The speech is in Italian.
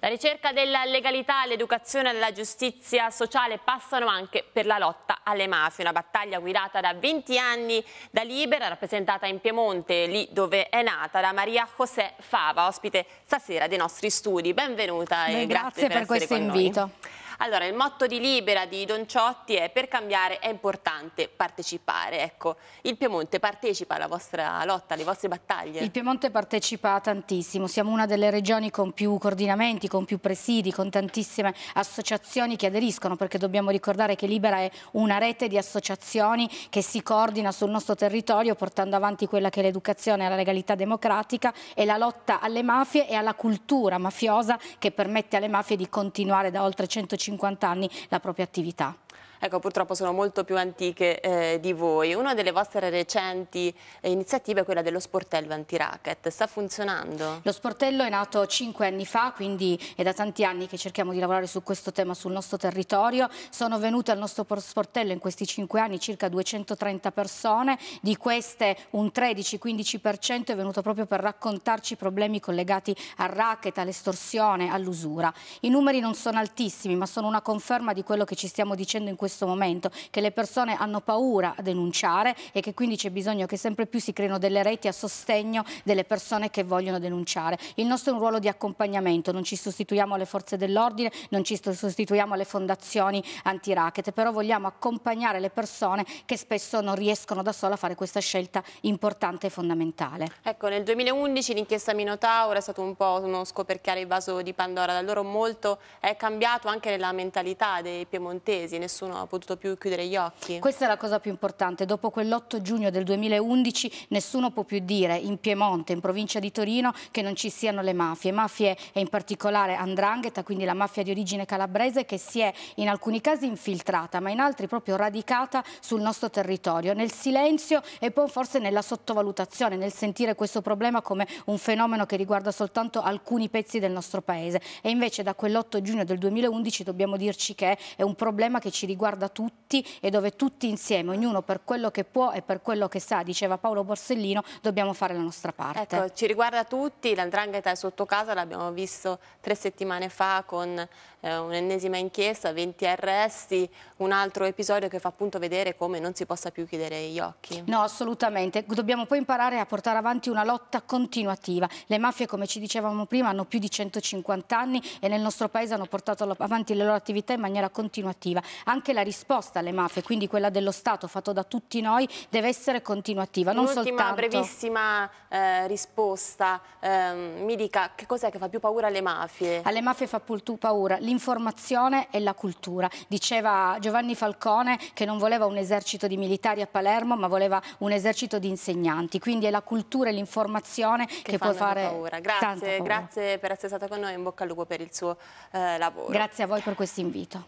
La ricerca della legalità, l'educazione alla giustizia sociale passano anche per la lotta alle mafie, una battaglia guidata da 20 anni da Libera, rappresentata in Piemonte, lì dove è nata, da Maria José Fava, ospite stasera dei nostri studi. Benvenuta Beh, e grazie, grazie per, per questo invito. Noi. Allora, il motto di Libera di Don Ciotti è per cambiare è importante partecipare. Ecco, il Piemonte partecipa alla vostra lotta, alle vostre battaglie? Il Piemonte partecipa tantissimo, siamo una delle regioni con più coordinamenti, con più presidi, con tantissime associazioni che aderiscono, perché dobbiamo ricordare che Libera è una rete di associazioni che si coordina sul nostro territorio portando avanti quella che è l'educazione alla legalità democratica e la lotta alle mafie e alla cultura mafiosa che permette alle mafie di continuare da oltre 150 50 anni la propria attività ecco, purtroppo sono molto più antiche eh, di voi. Una delle vostre recenti eh, iniziative è quella dello sportello anti-racket. Sta funzionando? Lo sportello è nato cinque anni fa, quindi è da tanti anni che cerchiamo di lavorare su questo tema sul nostro territorio. Sono venute al nostro sportello in questi cinque anni circa 230 persone, di queste un 13-15% è venuto proprio per raccontarci problemi collegati al racket, all'estorsione, all'usura. I numeri non sono altissimi, ma sono una conferma di quello che ci stiamo dicendo in questo questo momento, che le persone hanno paura a denunciare e che quindi c'è bisogno che sempre più si creino delle reti a sostegno delle persone che vogliono denunciare. Il nostro è un ruolo di accompagnamento, non ci sostituiamo alle forze dell'ordine, non ci sostituiamo alle fondazioni anti-racket, però vogliamo accompagnare le persone che spesso non riescono da sole a fare questa scelta importante e fondamentale. Ecco, nel 2011 l'inchiesta Minotauro è stato un po' uno scoperchiare il vaso di Pandora, da loro molto è cambiato anche nella mentalità dei piemontesi, nessuno ha potuto più chiudere gli occhi. Questa è la cosa più importante. Dopo quell'8 giugno del 2011 nessuno può più dire in Piemonte, in provincia di Torino, che non ci siano le mafie. Mafie e in particolare Andrangheta, quindi la mafia di origine calabrese che si è in alcuni casi infiltrata, ma in altri proprio radicata sul nostro territorio, nel silenzio e poi forse nella sottovalutazione, nel sentire questo problema come un fenomeno che riguarda soltanto alcuni pezzi del nostro paese. E invece da quell'8 giugno del 2011 dobbiamo dirci che è un problema che ci riguarda riguarda tutti e dove tutti insieme, ognuno per quello che può e per quello che sa, diceva Paolo Borsellino, dobbiamo fare la nostra parte. Ecco, ci riguarda tutti, l'andrangheta è sotto casa, l'abbiamo visto tre settimane fa con eh, un'ennesima inchiesta, 20 arresti, un altro episodio che fa appunto vedere come non si possa più chiudere gli occhi. No, assolutamente, dobbiamo poi imparare a portare avanti una lotta continuativa. Le mafie, come ci dicevamo prima, hanno più di 150 anni e nel nostro paese hanno portato avanti le loro attività in maniera continuativa. Anche la risposta alle mafie, quindi quella dello Stato fatto da tutti noi, deve essere continuativa, non soltanto... brevissima eh, risposta, eh, mi dica che cos'è che fa più paura alle mafie? Alle mafie fa più paura l'informazione e la cultura. Diceva Giovanni Falcone che non voleva un esercito di militari a Palermo, ma voleva un esercito di insegnanti, quindi è la cultura e l'informazione che, che può fare paura. Grazie, paura. grazie per essere stata con noi, in bocca al lupo per il suo eh, lavoro. Grazie a voi per questo invito.